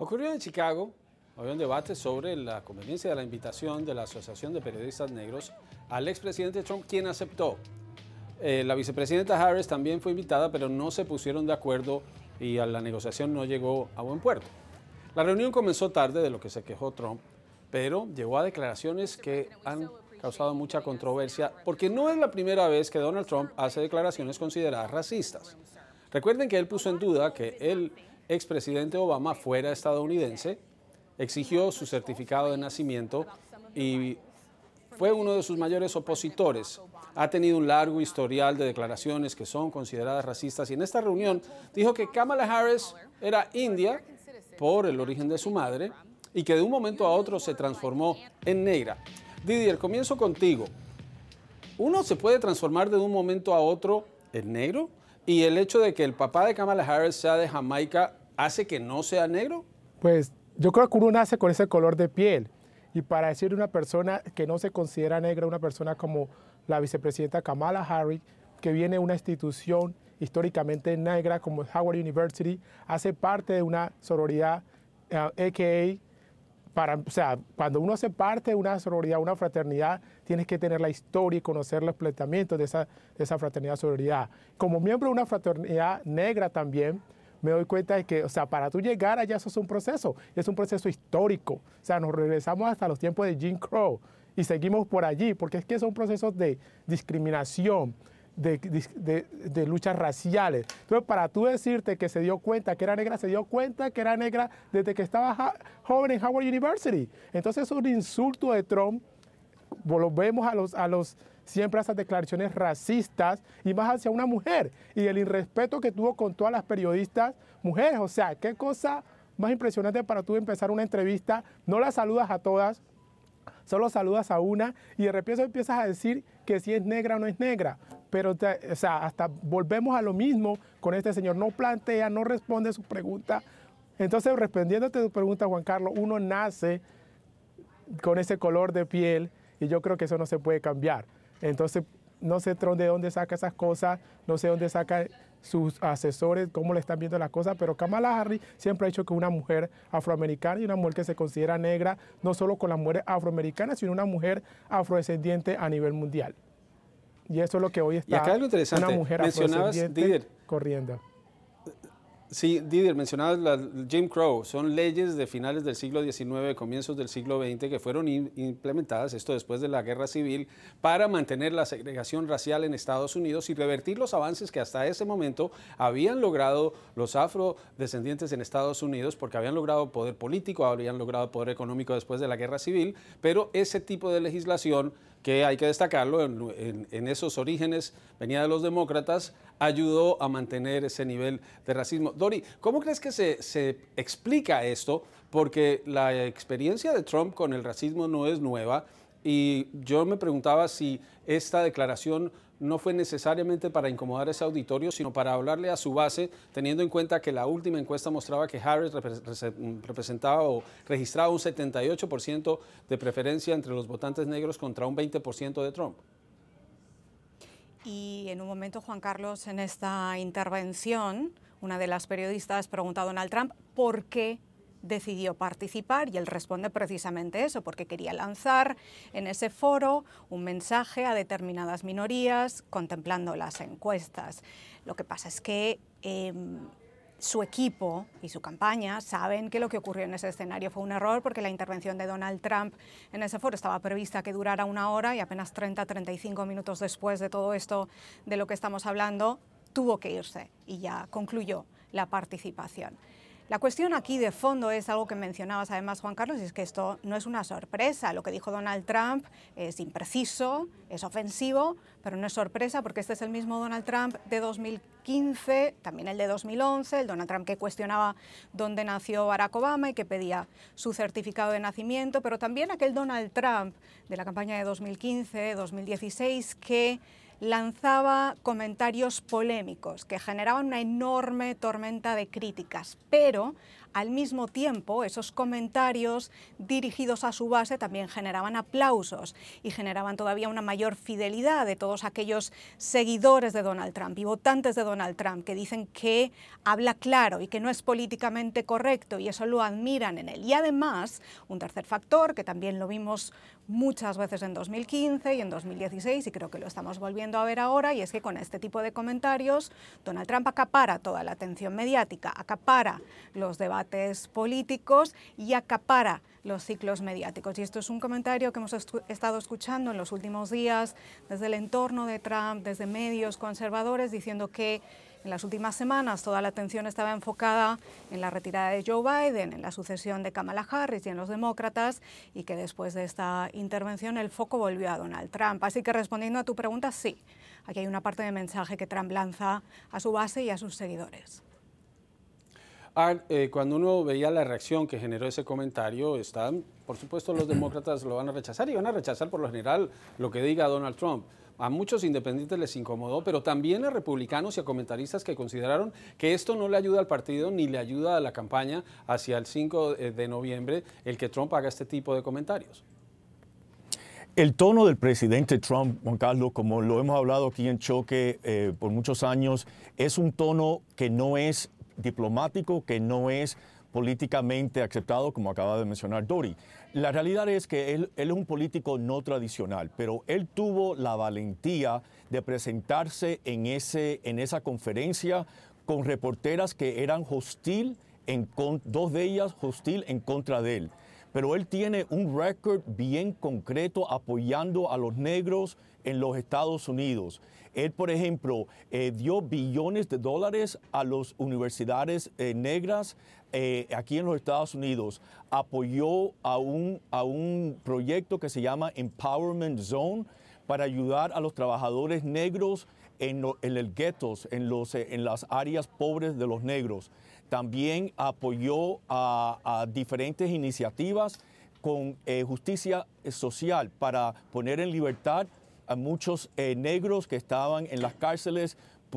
Ocurrió en Chicago, había un debate sobre la conveniencia de la invitación de la Asociación de Periodistas Negros al expresidente Trump, quien aceptó. Eh, la vicepresidenta Harris también fue invitada, pero no se pusieron de acuerdo y la negociación no llegó a buen puerto. La reunión comenzó tarde de lo que se quejó Trump, pero llegó a declaraciones que han causado mucha controversia porque no es la primera vez que Donald Trump hace declaraciones consideradas racistas. Recuerden que él puso en duda que él expresidente Obama fuera estadounidense, exigió su certificado de nacimiento y fue uno de sus mayores opositores. Ha tenido un largo historial de declaraciones que son consideradas racistas y en esta reunión dijo que Kamala Harris era india por el origen de su madre y que de un momento a otro se transformó en negra. Didier, comienzo contigo. Uno se puede transformar de un momento a otro en negro y el hecho de que el papá de Kamala Harris sea de Jamaica hace que no sea negro? Pues yo creo que uno nace con ese color de piel. Y para decir una persona que no se considera negra, una persona como la vicepresidenta Kamala Harris, que viene de una institución históricamente negra como Howard University, hace parte de una sororidad, a.k.a. Eh, para, o sea, cuando uno hace parte de una sororidad, una fraternidad, tienes que tener la historia y conocer los planteamientos de esa, de esa fraternidad, sororidad. Como miembro de una fraternidad negra también, me doy cuenta de que, o sea, para tú llegar allá eso es un proceso, es un proceso histórico. O sea, nos regresamos hasta los tiempos de Jim Crow y seguimos por allí, porque es que son procesos de discriminación, de, luchas raciales. Entonces, para tú decirte que se dio cuenta que era negra, se dio cuenta que era negra desde que estaba joven en Howard University. Entonces, es un insulto de Trump. Volvemos a los, a los siempre esas declaraciones racistas y más hacia una mujer y el irrespeto que tuvo con todas las periodistas mujeres. O sea, qué cosa más impresionante para tú empezar una entrevista, no las saludas a todas, solo saludas a una y de repente empiezas a decir que si es negra o no es negra. Pero, hasta volvemos a lo mismo con este señor. No plantea, no responde su pregunta. Entonces, respondiéndote a tu pregunta, Juan Carlos, uno nace con ese color de piel y yo creo que eso no se puede cambiar. Entonces, no sé de dónde saca esas cosas, no sé dónde saca sus asesores, cómo le están viendo las cosas, pero Kamala Harris siempre ha dicho que una mujer afroamericana y una mujer que se considera negra, no solo con las mujeres afroamericanas, sino una mujer afrodescendiente a nivel mundial. Y eso es lo que hoy está una mujer afrodescendiente corriendo. Sí, Didier, mencionabas Jim Crow. Son leyes de finales del siglo XIX, comienzos del siglo XX, que fueron implementadas, esto después de la guerra civil, para mantener la segregación racial en Estados Unidos y revertir los avances que hasta ese momento habían logrado los afrodescendientes en Estados Unidos, porque habían logrado poder político, habían logrado poder económico después de la guerra civil, pero ese tipo de legislación que hay que destacarlo, en esos orígenes venía de los demócratas, ayudó a mantener ese nivel de racismo. Dori, ¿cómo crees que se, se explica esto? Porque la experiencia de Trump con el racismo no es nueva. Y yo me preguntaba si esta declaración no fue necesariamente para incomodar a ese auditorio, sino para hablarle a su base, teniendo en cuenta que la última encuesta mostraba que Harris representaba o registraba un 78% de preferencia entre los votantes negros contra un 20% de Trump. Y en un momento, Juan Carlos, en esta intervención, una de las periodistas pregunta a Donald Trump por qué decidió participar y él responde precisamente eso, porque quería lanzar en ese foro un mensaje a determinadas minorías contemplando las encuestas. Lo que pasa es que em, su equipo y su campaña saben que lo que ocurrió en ese escenario fue un error porque la intervención de Donald Trump en ese foro estaba prevista que durara una hora y apenas 30-35 minutos después de todo esto de lo que estamos hablando, tuvo que irse y ya concluyó la participación. La cuestión aquí de fondo es algo que mencionabas además, Juan Carlos, y es que esto no es una sorpresa. Lo que dijo Donald Trump es impreciso, es ofensivo, pero no es sorpresa porque este es el mismo Donald Trump de 2015, también el de 2011, el Donald Trump que cuestionaba dónde nació Barack Obama y que pedía su certificado de nacimiento, pero también aquel Donald Trump de la campaña de 2015, 2016, que lanzaba comentarios polémicos que generaban una enorme tormenta de críticas, pero al mismo tiempo esos comentarios dirigidos a su base también generaban aplausos y generaban todavía una mayor fidelidad de todos aquellos seguidores de Donald Trump y votantes de Donald Trump que dicen que habla claro y que no es políticamente correcto y eso lo admiran en él. Y además, un tercer factor que también lo vimos muchas veces en 2015 y en 2016, y creo que lo estamos volviendo a ver ahora, y es que con este tipo de comentarios Donald Trump acapara toda la atención mediática, acapara los debates políticos y acapara los ciclos mediáticos. Y esto es un comentario que hemos estado escuchando en los últimos días desde el entorno de Trump, desde medios conservadores, diciendo que en las últimas semanas toda la atención estaba enfocada en la retirada de Joe Biden, en la sucesión de Kamala Harris y en los demócratas y que después de esta intervención el foco volvió a Donald Trump. Así que respondiendo a tu pregunta, sí, aquí hay una parte de mensaje que Trump lanza a su base y a sus seguidores. Eh, cuando uno veía la reacción que generó ese comentario, están, por supuesto los demócratas lo van a rechazar y van a rechazar por lo general lo que diga Donald Trump a muchos independientes les incomodó, pero también a republicanos y a comentaristas que consideraron que esto no le ayuda al partido ni le ayuda a la campaña hacia el 5 eh, de noviembre el que Trump haga este tipo de comentarios. El tono del presidente Trump, Juan Carlos, como lo hemos hablado aquí en Choque eh, por muchos años, es un tono que no es diplomático, que no es políticamente aceptado, como acaba de mencionar Dori. La realidad es que él, es un político no tradicional, pero él tuvo la valentía de presentarse en, ese, en esa conferencia con reporteras que eran hostil, en dos de ellas hostil en contra de él. Pero él tiene un récord bien concreto apoyando a los negros en los Estados Unidos. Él, por ejemplo, eh, dio billones de dólares a las universidades eh, negras eh, aquí en los Estados Unidos. Apoyó a un, a un proyecto que se llama Empowerment Zone para ayudar a los trabajadores negros en, los guetos, en, los, en las áreas pobres de los negros. También apoyó a, diferentes iniciativas con justicia social para poner en libertad a muchos eh, negros que estaban en las cárceles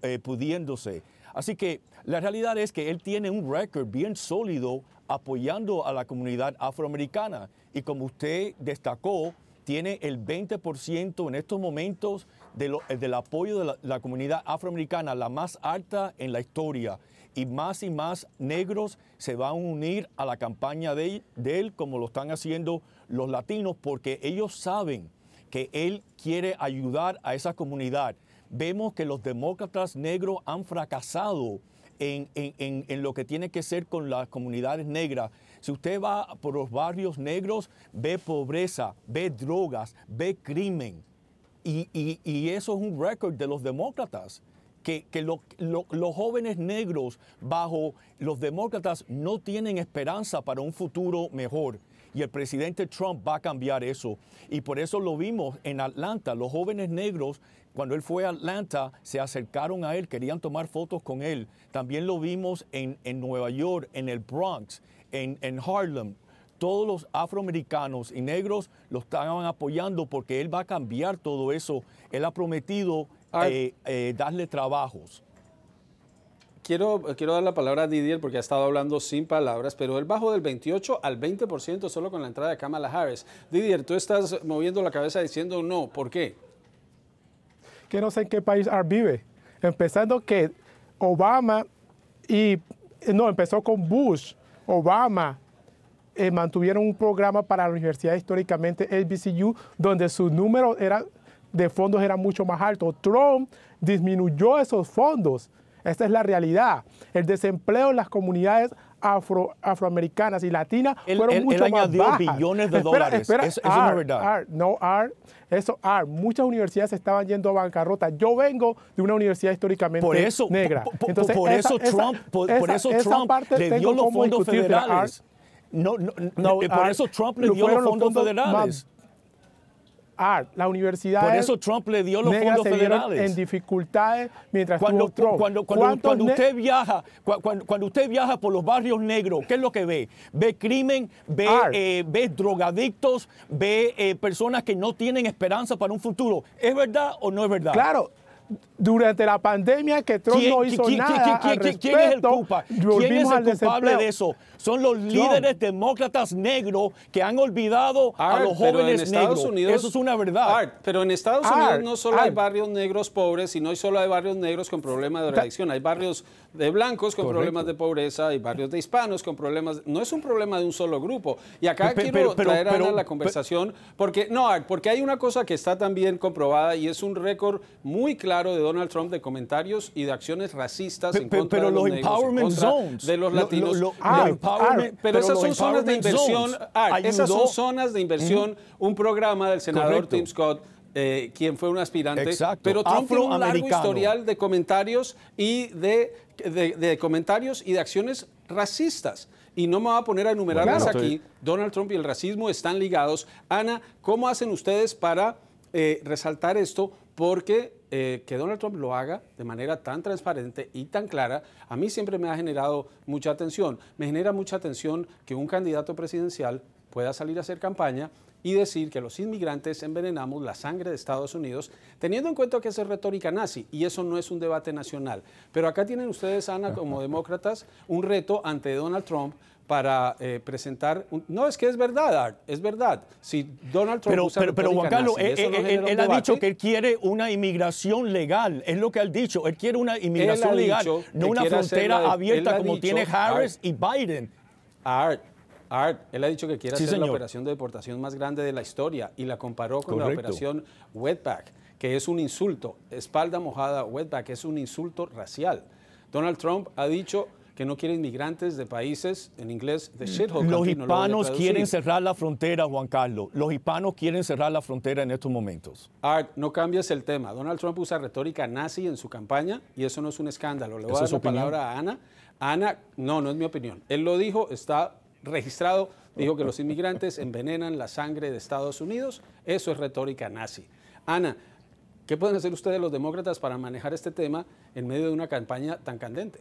eh, pudiéndose. Así que la realidad es que él tiene un récord bien sólido apoyando a la comunidad afroamericana y como usted destacó, tiene el 20% en estos momentos eh, del apoyo de la, comunidad afroamericana, la más alta en la historia y más y más negros se van a unir a la campaña de, él como lo están haciendo los latinos porque ellos saben que él quiere ayudar a esa comunidad. Vemos que los demócratas negros han fracasado en, lo que tiene que ser con las comunidades negras. Si usted va por los barrios negros, ve pobreza, ve drogas, ve crimen. Y, eso es un récord de los demócratas. Que, los jóvenes negros bajo los demócratas no tienen esperanza para un futuro mejor. Y el presidente Trump va a cambiar eso. Y por eso lo vimos en Atlanta. Los jóvenes negros, cuando él fue a Atlanta, se acercaron a él, querían tomar fotos con él. También lo vimos en, Nueva York, en el Bronx, en, Harlem todos los afroamericanos y negros lo estaban apoyando porque él va a cambiar todo eso. Él ha prometido eh, eh, darle trabajos. Quiero, quiero dar la palabra a Didier porque ha estado hablando sin palabras, pero él bajó del 28 al 20% solo con la entrada de Kamala Harris. Didier, tú estás moviendo la cabeza diciendo no. ¿Por qué? Que no sé en qué país vive. Empezando que Obama y. No, empezó con Bush, Obama, eh, mantuvieron un programa para la universidad históricamente HBCU, donde su número era, de fondos era mucho más alto. Trump disminuyó esos fondos esta es la realidad. El desempleo en las comunidades afro, afroamericanas y latinas fueron mucho más bajas. billones de dólares. Espera, es, eso es verdad. no, art, eso art. Muchas universidades estaban yendo a bancarrota. Yo vengo de una universidad históricamente negra. Por, Entonces, por eso Trump, por, eso Trump le dio los fondos federales. No, no, no, no, eh, por eso Trump le dio los fondos, federales. La universidad. Por eso Trump le dio los fondos federales. En dificultades mientras cuando, Cuando, cuando, usted viaja, cuando, usted viaja por los barrios negros, ¿qué es lo que ve? Ve crimen, ve, eh, ve drogadictos, ve eh, personas que no tienen esperanza para un futuro. ¿Es verdad o no es verdad? Claro, durante la pandemia que Trump no hizo nada ¿quién, es el, culpa? ¿Quién es el culpable de eso? Son los líderes demócratas negros que han olvidado a los jóvenes negros. Unidos, eso es una verdad. pero en Estados Unidos no solo hay barrios negros pobres sino no solo hay barrios negros con problemas de reelección. hay barrios de blancos con problemas de pobreza, hay barrios de hispanos con problemas. No es un problema de un solo grupo. Y acá quiero traer a la conversación porque no, Art, porque hay una cosa que está también comprobada y es un récord muy claro de Donald Trump de comentarios y de acciones racistas en contra pero de los, de los latinos. Ah, ah, pero, esas son ah, zonas de inversión, hay esas zonas de inversión, un programa del senador Tim Scott eh, quien fue un aspirante. Pero Trump tiene un largo historial de comentarios y de, de, comentarios y de acciones racistas. Y no me voy a poner a enumerarlas aquí. Donald Trump y el racismo están ligados. Ana, ¿cómo hacen ustedes para eh, resaltar esto? Porque eh, que Donald Trump lo haga de manera tan transparente y tan clara, a mí siempre me ha generado mucha atención. Me genera mucha atención que un candidato presidencial pueda salir a hacer campaña y decir que los inmigrantes envenenamos la sangre de Estados Unidos, teniendo en cuenta que es retórica nazi y eso no es un debate nacional. Pero acá tienen ustedes, Ana, como demócratas, un reto ante Donald Trump para eh, presentar. No, es que es verdad, Art, es verdad. Si Donald Trump. Pero, pero, él, ha dicho que él quiere una inmigración legal. Es lo que ha dicho. Él quiere una inmigración legal, no una frontera abierta como tiene Harris y Biden. Art, Art, él ha dicho que quiere hacer la operación de deportación más grande de la historia y la comparó con la operación Wetback, que es un insulto. Espalda mojada, Wetback es un insulto racial. Donald Trump ha dicho que no quieren migrantes de países, en inglés, de mm. shithole. Los hispanos quieren cerrar la frontera, Juan Carlos. Los hispanos quieren cerrar la frontera en estos momentos. Art, no cambies el tema. Donald Trump usa retórica nazi en su campaña y eso no es un escándalo. Le voy a dar la palabra a Ana. Ana, no, no es mi opinión. Él lo dijo, está registrado, dijo que los inmigrantes envenenan la sangre de Estados Unidos. Eso es retórica nazi. Ana, ¿qué pueden hacer ustedes los demócratas para manejar este tema en medio de una campaña tan candente?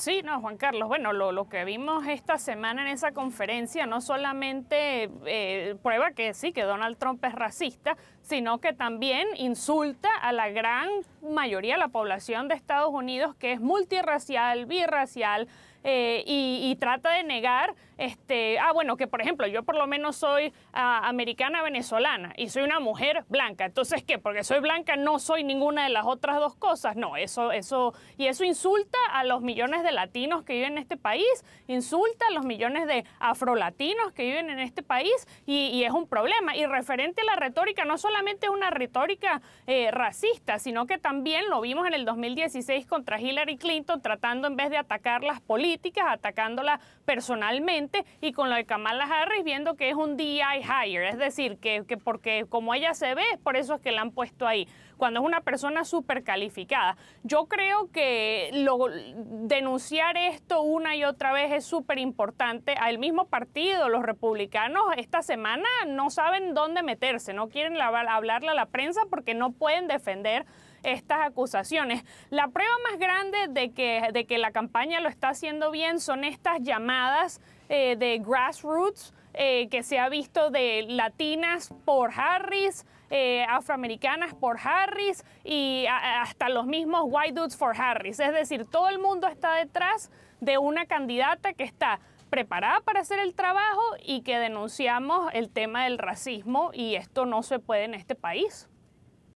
Sí, no, Juan Carlos, bueno, lo, lo, que vimos esta semana en esa conferencia no solamente eh, prueba que sí, que Donald Trump es racista, sino que también insulta a la gran mayoría de la población de Estados Unidos que es multirracial, birracial eh, y, y trata de negar este, ah, bueno, que por ejemplo, yo por lo menos soy ah, americana venezolana y soy una mujer blanca. Entonces, ¿qué? Porque soy blanca no soy ninguna de las otras dos cosas. No, eso, eso, y eso insulta a los millones de latinos que viven en este país, insulta a los millones de afrolatinos que viven en este país y, es un problema. Y referente a la retórica, no solamente es una retórica eh, racista, sino que también lo vimos en el 2016 contra Hillary Clinton, tratando en vez de atacar las políticas, atacándola personalmente y con lo de Kamala Harris viendo que es un DI hire, es decir, que, porque como ella se ve, por eso es que la han puesto ahí, cuando es una persona súper calificada. Yo creo que denunciar esto una y otra vez es súper importante. Al mismo partido, los republicanos esta semana no saben dónde meterse, no quieren hablarle a la prensa porque no pueden defender estas acusaciones. La prueba más grande de que, la campaña lo está haciendo bien son estas llamadas eh, de grassroots eh, que se ha visto de latinas por Harris. Eh, afroamericanas por Harris y hasta los mismos white dudes for Harris. Es decir, todo el mundo está detrás de una candidata que está preparada para hacer el trabajo y que denunciamos el tema del racismo y esto no se puede en este país.